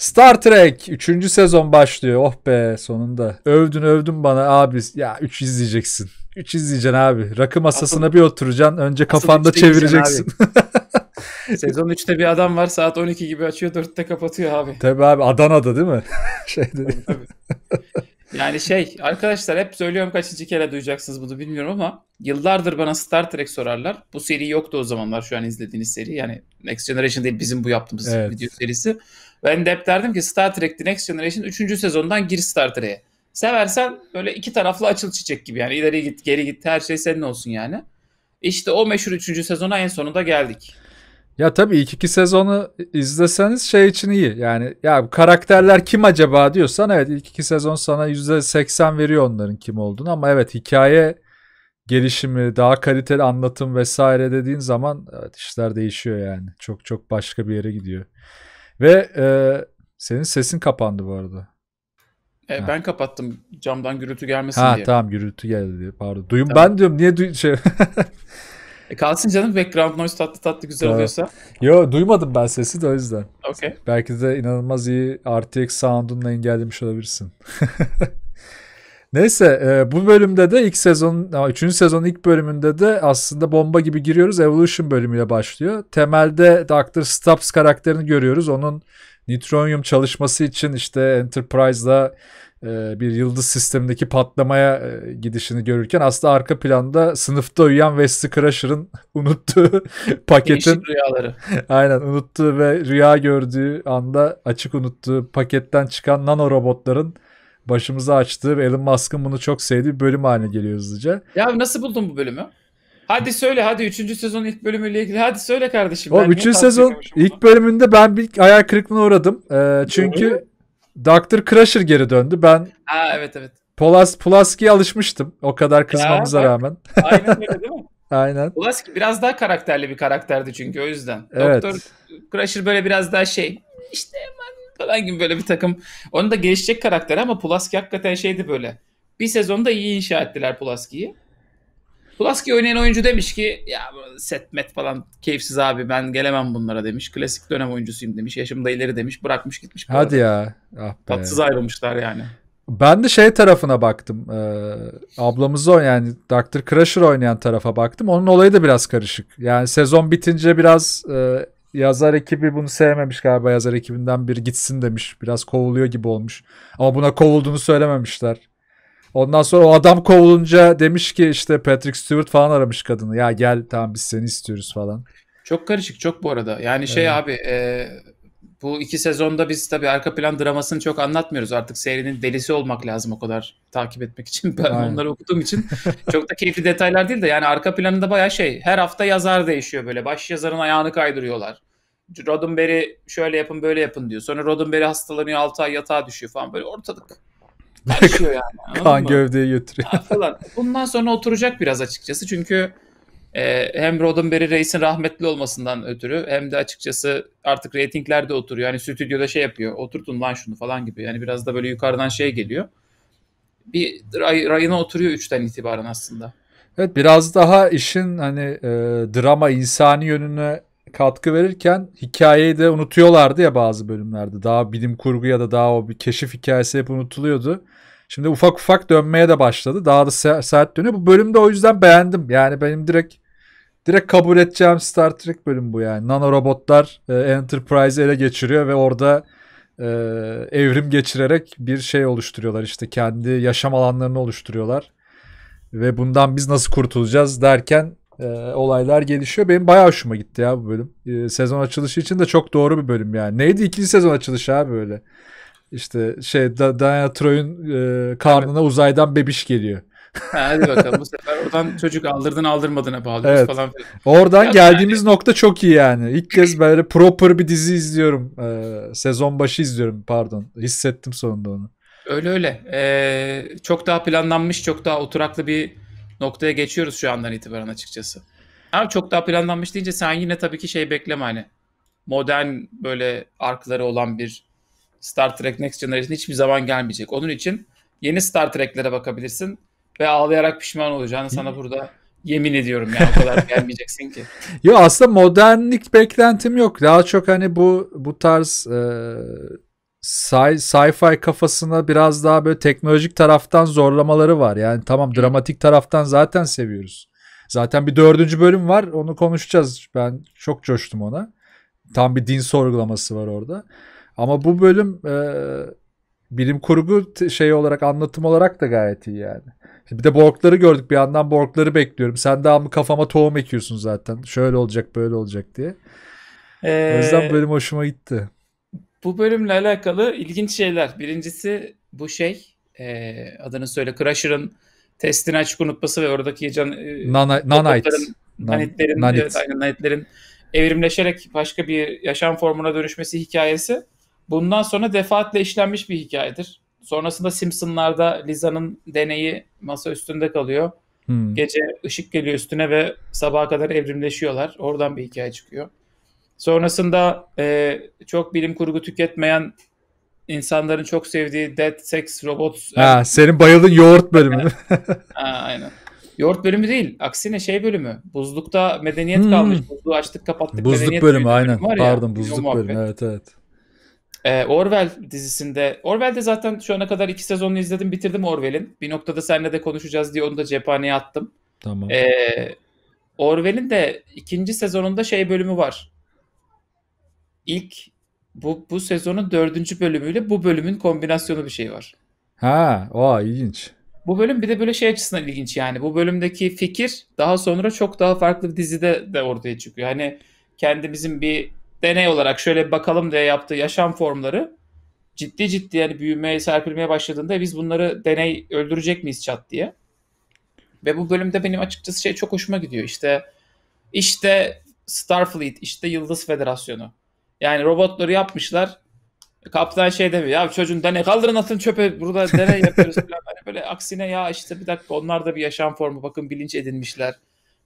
Star Trek 3. sezon başlıyor. Oh be sonunda. Övdün övdün bana abi. Ya 3 izleyeceksin. 3 izleyeceksin abi. Rakı masasına Asıl, bir oturacaksın. Önce kafanda çevireceksin. Sezon 3'te bir adam var saat 12 gibi açıyor 4'te kapatıyor abi. Tabii abi Adana'da değil mi? Şeyde. Tabii, tabii. Yani şey arkadaşlar hep söylüyorum kaçıncı kere duyacaksınız bunu bilmiyorum ama yıllardır bana Star Trek sorarlar. Bu seri yoktu o zamanlar şu an izlediğiniz seri. Yani Next Generation değil bizim bu yaptığımız evet. video serisi. Ben de hep derdim ki Star Trek'ti Next Generation 3. sezondan gir Star Trek'e. Seversen böyle iki taraflı açıl çiçek gibi yani ileri git geri git her şey senin olsun yani. İşte o meşhur 3. sezona en sonunda geldik. Ya tabii ilk iki sezonu izleseniz şey için iyi. Yani ya karakterler kim acaba diyorsan evet ilk iki sezon sana yüzde seksen veriyor onların kim olduğunu ama evet hikaye gelişimi, daha kaliteli anlatım vesaire dediğin zaman evet, işler değişiyor yani. Çok çok başka bir yere gidiyor. Ve e, senin sesin kapandı bu arada. E, ben kapattım camdan gürültü gelmesin ha, diye. Ha tamam gürültü geldi diye pardon. Duyum tamam. ben diyorum niye duy şey E kalsın canım background noise tatlı tatlı güzel oluyorsa. Yo duymadım ben sesi de o yüzden. Okay. Belki de inanılmaz iyi RTX sound'unla engellemiş olabilirsin. Neyse e, bu bölümde de ilk sezon, üçüncü sezonun ilk bölümünde de aslında bomba gibi giriyoruz. Evolution bölümüyle başlıyor. Temelde Dr. Stubbs karakterini görüyoruz. Onun Nitronium çalışması için işte Enterprise'da e, bir yıldız sistemindeki patlamaya e, gidişini görürken aslında arka planda sınıfta uyuyan Wesley Crusher'ın unuttuğu paketin Değişik rüyaları. Aynen unuttuğu ve rüya gördüğü anda açık unuttuğu paketten çıkan nano robotların başımıza açtığı ve Elon Musk'ın bunu çok sevdiği bir bölüm haline geliyor hızlıca. Ya nasıl buldun bu bölümü? Hadi söyle hadi 3. sezon ilk bölümüyle ilgili hadi söyle kardeşim. O 3. sezon ilk bölümünde ben bir hayal kırıklığına uğradım. Ee, çünkü Dr. Crusher geri döndü. Ben ha, evet evet. Polas Pulaski'ye alışmıştım. O kadar kızmamıza ya, rağmen. Aynen öyle değil mi? Aynen. Pulaski biraz daha karakterli bir karakterdi çünkü o yüzden. Evet. Doktor Crusher böyle biraz daha şey işte falan gibi böyle bir takım. Onu da gelişecek karakter ama Pulaski hakikaten şeydi böyle. Bir sezonda iyi inşa ettiler Pulaski'yi. Pulaski oynayan oyuncu demiş ki ya set met falan keyifsiz abi ben gelemem bunlara demiş. Klasik dönem oyuncusuyum demiş. Yaşımda ileri demiş. Bırakmış gitmiş. Hadi arada. ya. Ah be. Tatsız ayrılmışlar yani. Ben de şey tarafına baktım. Ee, ablamızı oynayan yani Dr. Crusher oynayan tarafa baktım. Onun olayı da biraz karışık. Yani sezon bitince biraz e, yazar ekibi bunu sevmemiş galiba. Yazar ekibinden bir gitsin demiş. Biraz kovuluyor gibi olmuş. Ama buna kovulduğunu söylememişler. Ondan sonra o adam kovulunca demiş ki işte Patrick Stewart falan aramış kadını. Ya gel tamam biz seni istiyoruz falan. Çok karışık çok bu arada. Yani şey evet. abi e, bu iki sezonda biz tabii arka plan dramasını çok anlatmıyoruz. Artık serinin delisi olmak lazım o kadar takip etmek için. Ben Aynen. onları okuduğum için çok da keyifli detaylar değil de yani arka planında bayağı şey. Her hafta yazar değişiyor böyle. Baş yazarın ayağını kaydırıyorlar. Roddenberry şöyle yapın böyle yapın diyor. Sonra Roddenberry hastalanıyor 6 ay yatağa düşüyor falan böyle ortalık Taşıyor yani. kan gövdeye götürüyor. falan. Bundan sonra oturacak biraz açıkçası çünkü e, hem Roddenberry Reis'in rahmetli olmasından ötürü hem de açıkçası artık reytinglerde oturuyor. Hani stüdyoda şey yapıyor. Oturtun lan şunu falan gibi. Yani biraz da böyle yukarıdan şey geliyor. Bir ray, rayına oturuyor 3'ten itibaren aslında. Evet biraz daha işin hani e, drama insani yönüne katkı verirken hikayeyi de unutuyorlardı ya bazı bölümlerde. Daha bilim kurgu ya da daha o bir keşif hikayesi hep unutuluyordu. Şimdi ufak ufak dönmeye de başladı. Daha da sert dönüyor. Bu bölümde o yüzden beğendim. Yani benim direkt direkt kabul edeceğim Star Trek bölüm bu yani. Nanorobotlar e, Enterprise'ı ele geçiriyor ve orada e, evrim geçirerek bir şey oluşturuyorlar. işte kendi yaşam alanlarını oluşturuyorlar. Ve bundan biz nasıl kurtulacağız derken e, olaylar gelişiyor. Benim bayağı hoşuma gitti ya bu bölüm. E, sezon açılışı için de çok doğru bir bölüm yani. Neydi ikinci sezon açılışı abi böyle? İşte şey da Diana Troy'un e, karnına uzaydan bebiş geliyor. hadi bakalım bu sefer oradan çocuk aldırdın aldırmadığına bağlı evet. falan filan. Oradan ya geldiğimiz yani... nokta çok iyi yani. İlk kez böyle proper bir dizi izliyorum. Ee, sezon başı izliyorum pardon. Hissettim sonunda onu. Öyle öyle. Ee, çok daha planlanmış, çok daha oturaklı bir noktaya geçiyoruz şu andan itibaren açıkçası. Ama çok daha planlanmış deyince sen yine tabii ki şey bekleme hani modern böyle arkları olan bir Star Trek Next Generation hiçbir zaman gelmeyecek. Onun için yeni Star Trek'lere bakabilirsin ve ağlayarak pişman olacağını sana burada yemin ediyorum yani o kadar gelmeyeceksin ki. Yo aslında modernlik beklentim yok. Daha çok hani bu bu tarz e, sci- sci-fi kafasına biraz daha böyle teknolojik taraftan zorlamaları var. Yani tamam dramatik taraftan zaten seviyoruz. Zaten bir dördüncü bölüm var onu konuşacağız. Ben çok coştum ona. Tam bir din sorgulaması var orada. Ama bu bölüm e, bilim kurgu şey olarak anlatım olarak da gayet iyi yani. Bir de borkları gördük bir yandan borkları bekliyorum. Sen daha mı kafama tohum ekiyorsun zaten. Şöyle olacak böyle olacak diye. Ee, o yüzden ee, bölüm hoşuma gitti bu bölümle alakalı ilginç şeyler. Birincisi bu şey e, adını söyle Crusher'ın testini açık unutması ve oradaki can, e, nanitlerin, nanitlerin evrimleşerek başka bir yaşam formuna dönüşmesi hikayesi bundan sonra defaatle işlenmiş bir hikayedir. Sonrasında Simpsonlarda Lisa'nın deneyi masa üstünde kalıyor. Hmm. Gece ışık geliyor üstüne ve sabaha kadar evrimleşiyorlar. Oradan bir hikaye çıkıyor. Sonrasında e, çok bilim kurgu tüketmeyen insanların çok sevdiği Dead Sex Robots. Ha, senin bayıldığın yoğurt bölümü. ha, aynen. Yoğurt bölümü değil. Aksine şey bölümü. Buzlukta medeniyet hmm. kalmış. Buzluğu açtık kapattık. Buzluk medeniyet bölümü, bölümü aynen. Bölümü Pardon buzluk bölümü evet evet. Ee, Orwell dizisinde. Orwell'de zaten şu ana kadar iki sezonunu izledim bitirdim Orwell'in. Bir noktada seninle de konuşacağız diye onu da cephaneye attım. Tamam. Ee, Orwell'in de ikinci sezonunda şey bölümü var ilk bu, bu sezonun dördüncü bölümüyle bu bölümün kombinasyonu bir şey var. Ha, o ilginç. Bu bölüm bir de böyle şey açısından ilginç yani. Bu bölümdeki fikir daha sonra çok daha farklı bir dizide de ortaya çıkıyor. Yani kendimizin bir deney olarak şöyle bir bakalım diye yaptığı yaşam formları ciddi ciddi yani büyümeye, serpilmeye başladığında biz bunları deney öldürecek miyiz çat diye. Ve bu bölümde benim açıkçası şey çok hoşuma gidiyor. İşte işte Starfleet, işte Yıldız Federasyonu. Yani robotları yapmışlar. Kaptan şey demiyor. Ya çocuğun deney kaldırın atın çöpe burada deney yapıyoruz falan. Hani böyle aksine ya işte bir dakika onlar da bir yaşam formu bakın bilinç edinmişler.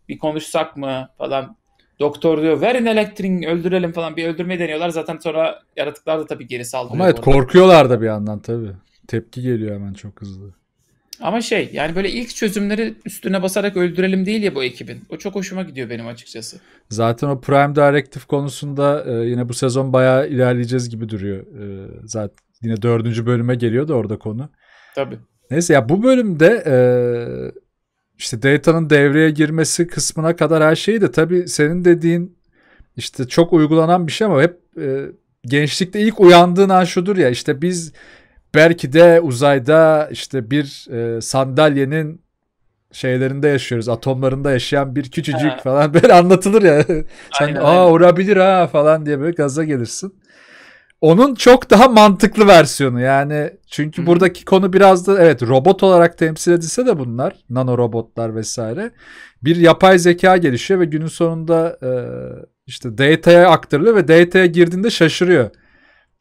Bir konuşsak mı falan. Doktor diyor verin elektriğini öldürelim falan bir öldürmeyi deniyorlar. Zaten sonra yaratıklar da tabii geri saldırıyor. Ama evet korkuyorlar da bir yandan tabii. Tepki geliyor hemen çok hızlı. Ama şey yani böyle ilk çözümleri üstüne basarak öldürelim değil ya bu ekibin. O çok hoşuma gidiyor benim açıkçası. Zaten o Prime Directive konusunda e, yine bu sezon bayağı ilerleyeceğiz gibi duruyor. E, zaten yine dördüncü bölüme geliyor da orada konu. Tabii. Neyse ya bu bölümde e, işte Data'nın devreye girmesi kısmına kadar her şeyi de tabii senin dediğin işte çok uygulanan bir şey ama hep e, gençlikte ilk uyandığın an şudur ya işte biz belki de uzayda işte bir e, sandalyenin şeylerinde yaşıyoruz. Atomlarında yaşayan bir küçücük ha. falan böyle anlatılır ya. Sen aynen, aa aynen. olabilir ha falan diye böyle gaza gelirsin. Onun çok daha mantıklı versiyonu yani çünkü hmm. buradaki konu biraz da evet robot olarak temsil edilse de bunlar nano robotlar vesaire bir yapay zeka gelişiyor ve günün sonunda e, işte data'ya aktarılıyor ve data'ya girdiğinde şaşırıyor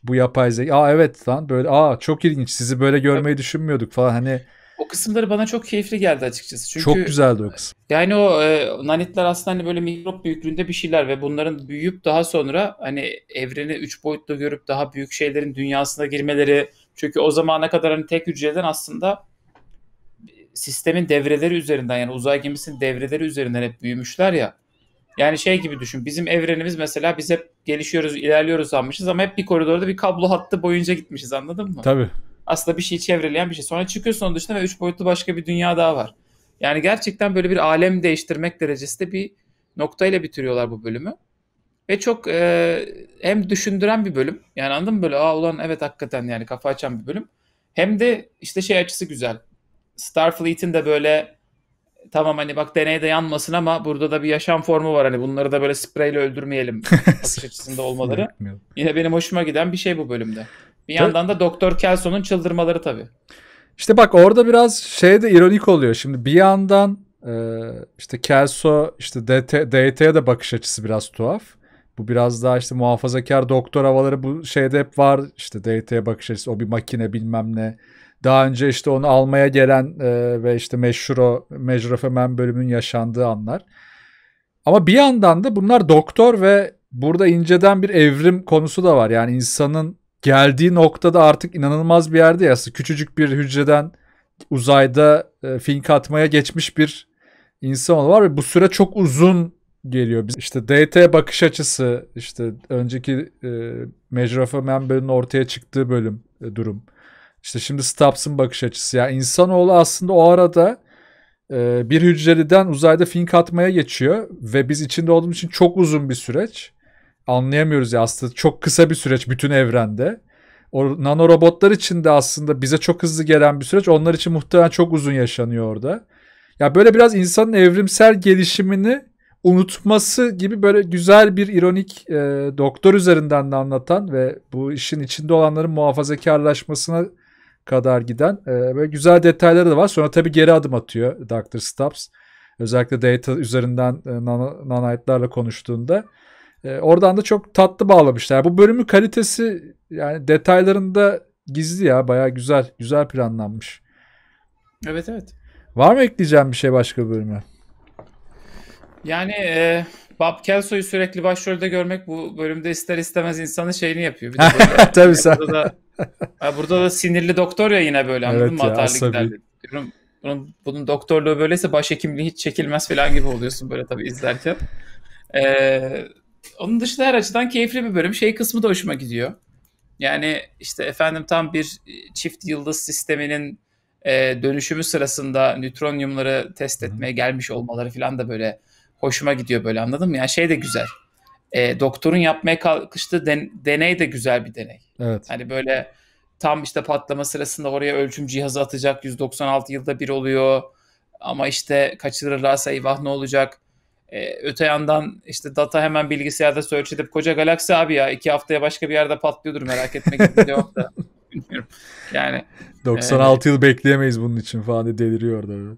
bu yapay zeka. Aa evet lan böyle aa çok ilginç sizi böyle görmeyi düşünmüyorduk falan hani. O kısımları bana çok keyifli geldi açıkçası. Çünkü çok güzeldi o kısım. Yani o e, nanitler aslında hani böyle mikrop büyüklüğünde bir şeyler ve bunların büyüyüp daha sonra hani evreni üç boyutlu görüp daha büyük şeylerin dünyasına girmeleri. Çünkü o zamana kadar hani tek hücreden aslında sistemin devreleri üzerinden yani uzay gemisinin devreleri üzerinden hep büyümüşler ya. Yani şey gibi düşün. Bizim evrenimiz mesela biz hep gelişiyoruz, ilerliyoruz almışız ama hep bir koridorda bir kablo hattı boyunca gitmişiz anladın mı? Tabii. Aslında bir şeyi çevreleyen bir şey. Sonra çıkıyorsun onun dışında ve üç boyutlu başka bir dünya daha var. Yani gerçekten böyle bir alem değiştirmek derecesinde bir noktayla bitiriyorlar bu bölümü. Ve çok e, hem düşündüren bir bölüm. Yani anladın mı böyle aa ulan evet hakikaten yani kafa açan bir bölüm. Hem de işte şey açısı güzel. Starfleet'in de böyle tamam hani bak deneyde yanmasın ama burada da bir yaşam formu var hani bunları da böyle spreyle öldürmeyelim bakış açısında olmaları. Yine benim hoşuma giden bir şey bu bölümde. Bir yandan da Doktor Kelson'un çıldırmaları tabii. İşte bak orada biraz şey de ironik oluyor. Şimdi bir yandan e, işte Kelso işte DT, DT'ye de bakış açısı biraz tuhaf. Bu biraz daha işte muhafazakar doktor havaları bu şeyde hep var. İşte DT'ye bakış açısı o bir makine bilmem ne. Daha önce işte onu almaya gelen e, ve işte meşhur o Mecrafemen bölümün yaşandığı anlar. Ama bir yandan da bunlar doktor ve burada inceden bir evrim konusu da var. Yani insanın geldiği noktada artık inanılmaz bir yerde ya. Küçücük bir hücreden uzayda e, fink atmaya geçmiş bir insan var ve bu süre çok uzun geliyor. Biz işte DT bakış açısı işte önceki e, Mecrafa Membel'in ortaya çıktığı bölüm e, durum. İşte şimdi Stubbs'ın bakış açısı. Yani insanoğlu aslında o arada e, bir hücreliden uzayda fink atmaya geçiyor ve biz içinde olduğumuz için çok uzun bir süreç. Anlayamıyoruz ya aslında çok kısa bir süreç bütün evrende. O nanorobotlar için de aslında bize çok hızlı gelen bir süreç. Onlar için muhtemelen çok uzun yaşanıyor orada. Ya böyle biraz insanın evrimsel gelişimini unutması gibi böyle güzel bir ironik e, doktor üzerinden de anlatan ve bu işin içinde olanların muhafazakarlaşmasına kadar giden ee, ve güzel detayları da var. Sonra tabii geri adım atıyor Dr. Stubbs. Özellikle data üzerinden e, konuştuğunda. Ee, oradan da çok tatlı bağlamışlar. Bu bölümün kalitesi yani detaylarında gizli ya. Baya güzel. Güzel planlanmış. Evet evet. Var mı ekleyeceğim bir şey başka bölüme? Yani e, Bob Kelso'yu sürekli başrolde görmek bu bölümde ister istemez insanın şeyini yapıyor. Bir de Tabii sen. burada da sinirli doktor ya yine böyle anladın evet mı? Ya, diyorum. Bunun, bunun doktorluğu böyleyse başhekimliği hiç çekilmez falan gibi oluyorsun böyle tabii izlerken. Ee, onun dışında her açıdan keyifli bir bölüm. Şey kısmı da hoşuma gidiyor. Yani işte efendim tam bir çift yıldız sisteminin e, dönüşümü sırasında nötronyumları test etmeye gelmiş olmaları falan da böyle hoşuma gidiyor böyle anladın mı? Yani şey de güzel. E, doktorun yapmaya kalkıştığı den, deney de güzel bir deney. Evet. Hani böyle tam işte patlama sırasında oraya ölçüm cihazı atacak 196 yılda bir oluyor ama işte kaçırırlarsa eyvah ne olacak ee, öte yandan işte data hemen bilgisayarda search edip koca galaksi abi ya iki haftaya başka bir yerde patlıyordur merak etme gibi bir yok da Yani 96 e, yıl bekleyemeyiz bunun için falan deliriyor orada.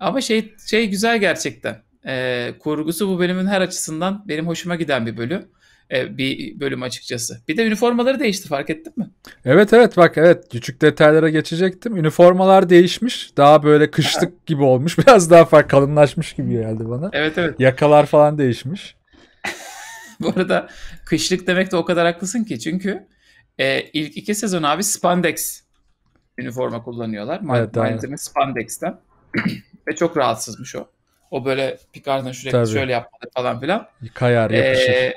Ama şey şey güzel gerçekten e, kurgusu bu bölümün her açısından benim hoşuma giden bir bölüm ee, bir bölüm açıkçası. Bir de üniformaları değişti fark ettin mi? Evet evet bak evet küçük detaylara geçecektim. Üniformalar değişmiş. Daha böyle kışlık gibi olmuş. Biraz daha fark kalınlaşmış gibi geldi bana. Evet evet. Yakalar falan değişmiş. Bu arada kışlık demek de o kadar haklısın ki. Çünkü e, ilk iki sezon abi spandex üniforma kullanıyorlar. Evet, Malzeme spandex'ten. Ve çok rahatsızmış o. O böyle Picard'ın sürekli Tabii. şöyle yapmadı falan filan. Kayar ee, yapışır. Ee,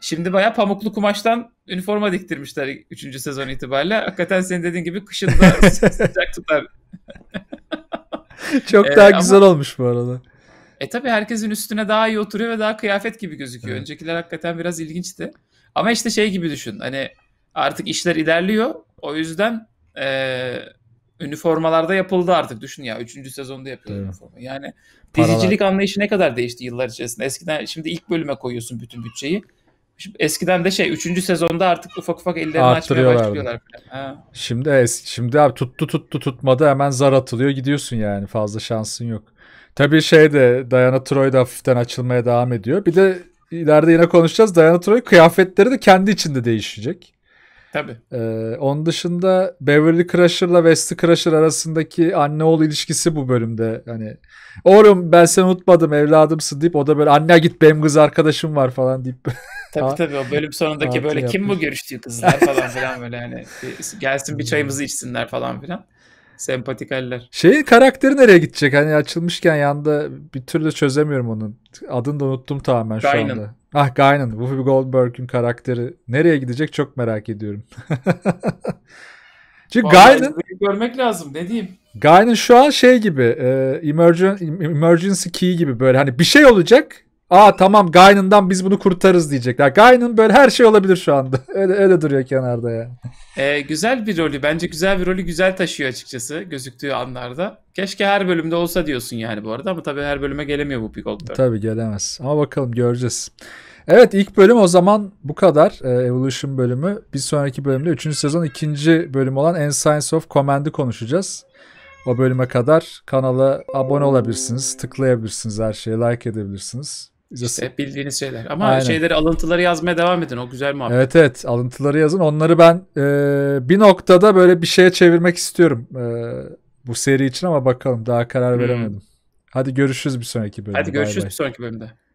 şimdi bayağı pamuklu kumaştan üniforma diktirmişler 3. sezon itibariyle. Hakikaten senin dediğin gibi kışında sıcak tutar. Çok ee, daha güzel ama... olmuş bu arada. E tabi herkesin üstüne daha iyi oturuyor ve daha kıyafet gibi gözüküyor. Evet. Öncekiler hakikaten biraz ilginçti. Ama işte şey gibi düşün. Hani artık işler ilerliyor. O yüzden e, üniformalarda yapıldı artık. Düşün ya 3. sezonda yapıyor evet. üniforma. Yani Paralar. anlayışı ne kadar değişti yıllar içerisinde. Eskiden şimdi ilk bölüme koyuyorsun bütün bütçeyi. Şimdi eskiden de şey 3. sezonda artık ufak ufak ellerini açmaya başlıyorlar. Ha. Şimdi es şimdi abi tuttu tuttu tutmadı hemen zar atılıyor gidiyorsun yani fazla şansın yok. Tabii şey de Diana Troy da hafiften açılmaya devam ediyor. Bir de ileride yine konuşacağız. Diana Troy kıyafetleri de kendi içinde değişecek. Tabii. Ee, onun dışında Beverly Crusher'la Wesley Crusher arasındaki anne oğul ilişkisi bu bölümde. Hani oğlum ben seni unutmadım evladımsın deyip o da böyle anne git benim kız arkadaşım var falan deyip. tabii tabii o bölüm sonundaki böyle yapmış. kim bu görüştüğü kızlar falan filan böyle hani gelsin bir hmm. çayımızı içsinler falan filan. Sempatik haller. Şeyin karakteri nereye gidecek? Hani açılmışken yanda bir türlü çözemiyorum onun. Adını da unuttum tamamen şu Dynan. anda. Ah Guinan, Whoopi Goldberg'in karakteri nereye gidecek çok merak ediyorum. Çünkü Vallahi Guinan... Görmek lazım ne diyeyim. Guinan şu an şey gibi e, emergency key gibi böyle hani bir şey olacak Aa tamam Gain'ından biz bunu kurtarız diyecekler. Gain'ın böyle her şey olabilir şu anda. öyle, öyle duruyor kenarda ya. Ee, güzel bir rolü. Bence güzel bir rolü güzel taşıyor açıkçası gözüktüğü anlarda. Keşke her bölümde olsa diyorsun yani bu arada ama tabii her bölüme gelemiyor bu Picold'da. Tabii gelemez. Ama bakalım göreceğiz. Evet ilk bölüm o zaman bu kadar. Ee, Evolution bölümü. Bir sonraki bölümde 3. sezon 2. bölüm olan End Science of Command'ı konuşacağız. O bölüme kadar kanala abone olabilirsiniz, tıklayabilirsiniz her şeyi like edebilirsiniz. İşte bildiğiniz şeyler. Ama Aynen. şeyleri alıntıları yazmaya devam edin. O güzel muhabbet. Evet evet alıntıları yazın. Onları ben e, bir noktada böyle bir şeye çevirmek istiyorum. E, bu seri için ama bakalım daha karar hmm. veremedim. Hmm. Hadi görüşürüz bir sonraki bölümde. Hadi görüşürüz bye bye. bir sonraki bölümde.